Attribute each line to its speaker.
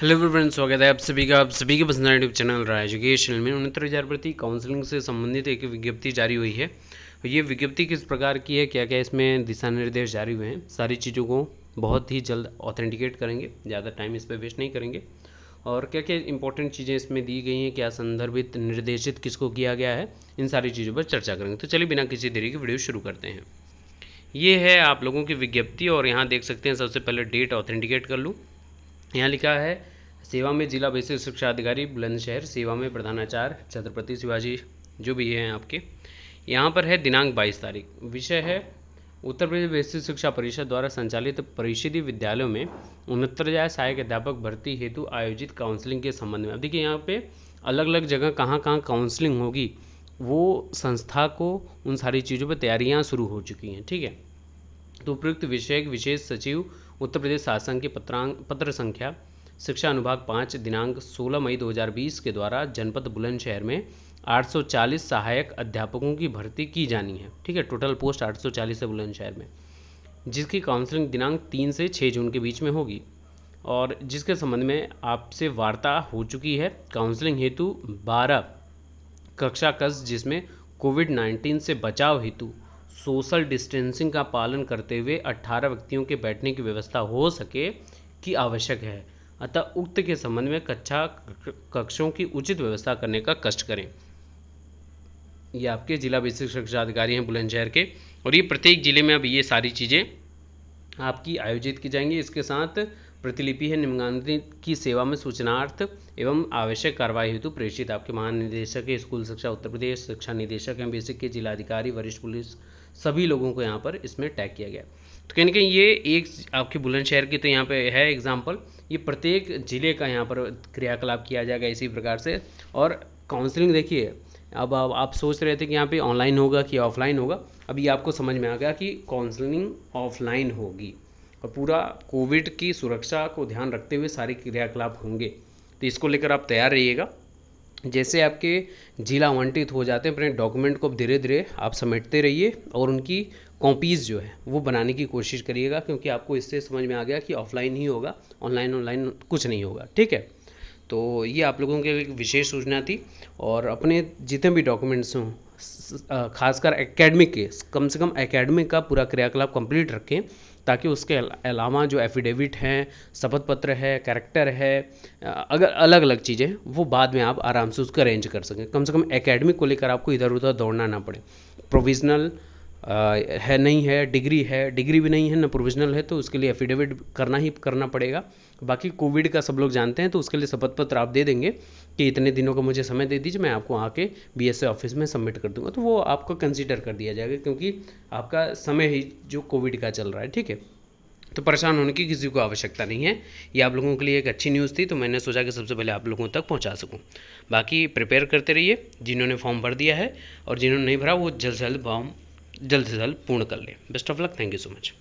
Speaker 1: hello friends स्वागत है आप सभी का आप सभी के पसंद यूट्यूब चैनल रहा एजुकेशन में उनहत्तर हज़ार प्रति काउंसलिंग से संबंधित एक विज्ञप्ति जारी हुई है ये विज्ञप्ति किस प्रकार की है क्या क्या इसमें दिशा निर्देश जारी हुए हैं सारी चीज़ों को बहुत ही जल्द ऑथेंटिकेट करेंगे ज़्यादा टाइम इस पर वेस्ट नहीं करेंगे और क्या क्या इंपॉर्टेंट चीज़ें इसमें दी गई हैं क्या संदर्भित निर्देशित किसको किया गया है इन सारी चीज़ों पर चर्चा करेंगे तो चलिए बिना किसी देरी के वीडियो शुरू करते हैं ये है आप लोगों की विज्ञप्ति और यहाँ देख सकते हैं सबसे पहले डेट ऑथेंटिकेट कर लूँ यहाँ लिखा है सेवा में जिला बेसिक शिक्षा अधिकारी बुलंदशहर सेवा में प्रधानाचार्य छत्रपति शिवाजी जो भी हैं आपके यहाँ पर है दिनांक 22 तारीख विषय है उत्तर प्रदेश वैश्विक शिक्षा परिषद द्वारा संचालित परिषदीय विद्यालयों में उनहत्तर हजार सहायक अध्यापक भर्ती हेतु आयोजित काउंसलिंग के संबंध में अब देखिए यहाँ पे अलग अलग जगह कहाँ कहाँ काउंसलिंग होगी वो संस्था को उन सारी चीज़ों पर तैयारियाँ शुरू हो चुकी हैं ठीक है उपयुक्त विषय विशेष सचिव उत्तर प्रदेश शासन के पत्रांग पत्र संख्या शिक्षा अनुभाग पाँच दिनांक 16 मई 2020 के द्वारा जनपद बुलंदशहर में 840 सहायक अध्यापकों की भर्ती की जानी है ठीक है टोटल पोस्ट 840 है बुलंदशहर में जिसकी काउंसलिंग दिनांक 3 से 6 जून के बीच में होगी और जिसके संबंध में आपसे वार्ता हो चुकी है काउंसलिंग हेतु 12 कक्षा कस जिसमें कोविड 19 से बचाव हेतु सोशल डिस्टेंसिंग का पालन करते हुए 18 व्यक्तियों के बैठने की व्यवस्था हो सके की आवश्यक है अतः उक्त के संबंध में कक्षा कक्षों की उचित व्यवस्था करने का कष्ट करें ये आपके जिला बेसिक शिक्षा अधिकारी हैं बुलंदशहर के और ये प्रत्येक जिले में अब ये सारी चीज़ें आपकी आयोजित की जाएंगी इसके साथ प्रतिलिपि है निम्न की सेवा में सूचनार्थ एवं आवश्यक कार्रवाई हेतु प्रेषित आपके महानिदेशक है स्कूल शिक्षा उत्तर प्रदेश शिक्षा निदेशक एवं बेसिक के जिलाधिकारी वरिष्ठ पुलिस सभी लोगों को यहाँ पर इसमें टैग किया गया तो कहीं ना कहीं ये एक आपके बुलंदशहर की तो यहाँ पे है एग्जाम्पल ये प्रत्येक ज़िले का यहाँ पर क्रियाकलाप किया जाएगा इसी प्रकार से और काउंसलिंग देखिए अब आप, आप सोच रहे थे कि यहाँ पे ऑनलाइन होगा कि ऑफलाइन होगा अब ये आपको समझ में आ गया कि काउंसलिंग ऑफलाइन होगी और पूरा कोविड की सुरक्षा को ध्यान रखते हुए सारे क्रियाकलाप होंगे तो इसको लेकर आप तैयार रहिएगा जैसे आपके जिला आवंटित हो जाते हैं अपने डॉक्यूमेंट को धीरे धीरे आप समेटते रहिए और उनकी कॉपीज़ जो है वो बनाने की कोशिश करिएगा क्योंकि आपको इससे समझ में आ गया कि ऑफलाइन ही होगा ऑनलाइन ऑनलाइन कुछ नहीं होगा ठीक है तो ये आप लोगों के लिए विशेष सूचना थी और अपने जितने भी डॉक्यूमेंट्स हों खासकर एकेडमिक के कम से कम एकेडमिक का पूरा क्रियाकलाप कंप्लीट रखें ताकि उसके अलावा जो एफिडेविट हैं शपथ पत्र है कैरेक्टर है अगर अलग अलग चीज़ें वो बाद में आप आराम से उसको अरेंज कर सकें कम से कम एकेडमिक को लेकर आपको इधर उधर दौड़ना ना पड़े प्रोविजनल आ, है नहीं है डिग्री है डिग्री भी नहीं है ना प्रोविजनल है तो उसके लिए एफिडेविट करना ही करना पड़ेगा बाकी कोविड का सब लोग जानते हैं तो उसके लिए शपथ पत्र आप दे देंगे कि इतने दिनों का मुझे समय दे दीजिए मैं आपको आके बी ऑफिस में सबमिट कर दूंगा तो वो आपको कंसिडर कर दिया जाएगा क्योंकि आपका समय ही जो कोविड का चल रहा है ठीक है तो परेशान होने की किसी को आवश्यकता नहीं है ये आप लोगों के लिए एक अच्छी न्यूज़ थी तो मैंने सोचा कि सबसे पहले आप लोगों तक पहुंचा सकूं बाकी प्रिपेयर करते रहिए जिन्होंने फॉर्म भर दिया है और जिन्होंने नहीं भरा वो जल्द से जल्द फॉर्म जल्द से जल्द पूर्ण कर लें best of luck thank you so much